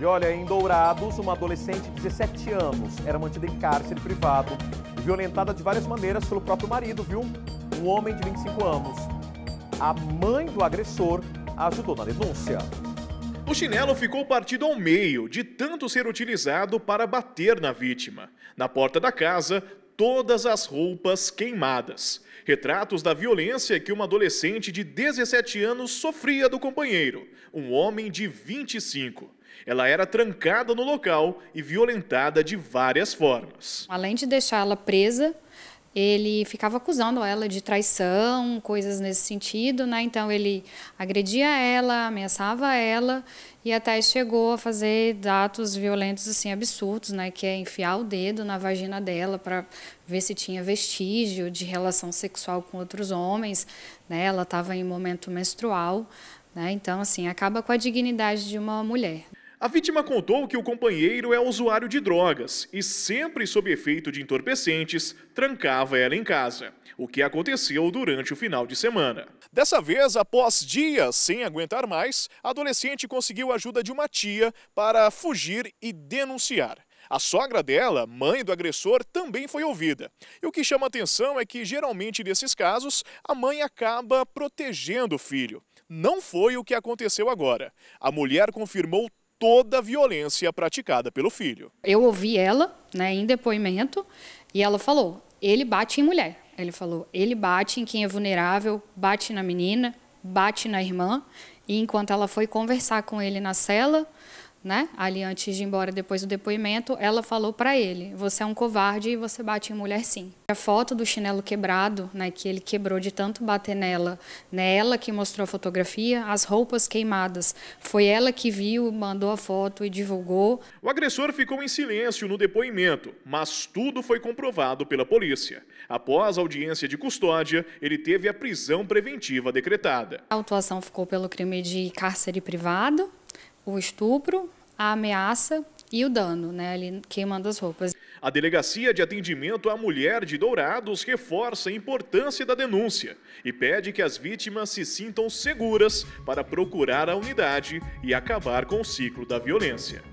E olha, em Dourados, uma adolescente de 17 anos era mantida em cárcere privado, violentada de várias maneiras pelo próprio marido, viu? Um homem de 25 anos. A mãe do agressor ajudou na denúncia. O chinelo ficou partido ao meio, de tanto ser utilizado para bater na vítima. Na porta da casa, todas as roupas queimadas. Retratos da violência que uma adolescente de 17 anos sofria do companheiro, um homem de 25. Ela era trancada no local e violentada de várias formas. Além de deixá-la presa, ele ficava acusando ela de traição, coisas nesse sentido, né? Então ele agredia ela, ameaçava ela e até chegou a fazer atos violentos assim absurdos, né? Que é enfiar o dedo na vagina dela para ver se tinha vestígio de relação sexual com outros homens, né? Ela estava em momento menstrual, né? Então assim acaba com a dignidade de uma mulher. A vítima contou que o companheiro é usuário de drogas e, sempre sob efeito de entorpecentes, trancava ela em casa, o que aconteceu durante o final de semana. Dessa vez, após dias sem aguentar mais, a adolescente conseguiu a ajuda de uma tia para fugir e denunciar. A sogra dela, mãe do agressor, também foi ouvida. E o que chama atenção é que, geralmente, nesses casos, a mãe acaba protegendo o filho. Não foi o que aconteceu agora. A mulher confirmou toda a violência praticada pelo filho. Eu ouvi ela, né, em depoimento, e ela falou: ele bate em mulher. Ele falou: ele bate em quem é vulnerável, bate na menina, bate na irmã. E enquanto ela foi conversar com ele na cela, né? Ali antes de ir embora, depois do depoimento, ela falou para ele: "Você é um covarde e você bate em mulher sim". A foto do chinelo quebrado, né, que ele quebrou de tanto bater nela, nela né, ela que mostrou a fotografia, as roupas queimadas. Foi ela que viu, mandou a foto e divulgou. O agressor ficou em silêncio no depoimento, mas tudo foi comprovado pela polícia. Após a audiência de custódia, ele teve a prisão preventiva decretada. A autuação ficou pelo crime de cárcere privado, o estupro, a ameaça e o dano, né, ali queimando as roupas. A Delegacia de Atendimento à Mulher de Dourados reforça a importância da denúncia e pede que as vítimas se sintam seguras para procurar a unidade e acabar com o ciclo da violência.